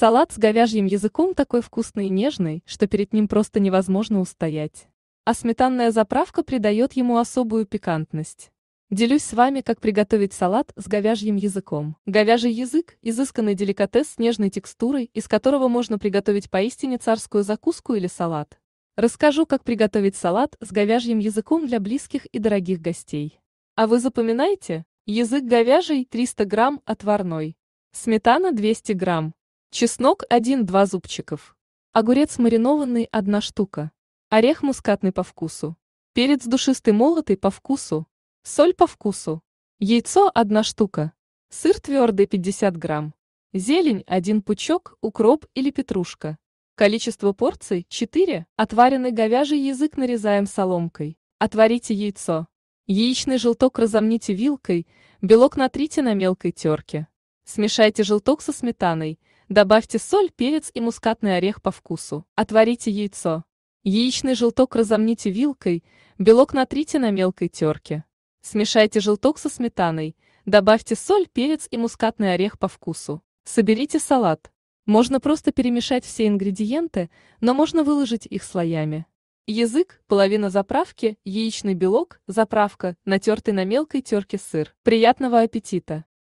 Салат с говяжьим языком такой вкусный и нежный, что перед ним просто невозможно устоять. А сметанная заправка придает ему особую пикантность. Делюсь с вами, как приготовить салат с говяжьим языком. Говяжий язык – изысканный деликатес с нежной текстурой, из которого можно приготовить поистине царскую закуску или салат. Расскажу, как приготовить салат с говяжьим языком для близких и дорогих гостей. А вы запоминаете? Язык говяжий – 300 грамм, отварной. Сметана – 200 грамм чеснок 1-2 зубчиков, огурец маринованный 1 штука, орех мускатный по вкусу, перец душистый молотый по вкусу, соль по вкусу, яйцо 1 штука, сыр твердый 50 грамм, зелень 1 пучок, укроп или петрушка. Количество порций 4. Отваренный говяжий язык нарезаем соломкой. Отварите яйцо. Яичный желток разомните вилкой, белок натрите на мелкой терке. Смешайте желток со сметаной – Добавьте соль, перец и мускатный орех по вкусу. Отварите яйцо. Яичный желток разомните вилкой, белок натрите на мелкой терке. Смешайте желток со сметаной, добавьте соль, перец и мускатный орех по вкусу. Соберите салат. Можно просто перемешать все ингредиенты, но можно выложить их слоями. Язык, половина заправки, яичный белок, заправка, натертый на мелкой терке сыр. Приятного аппетита!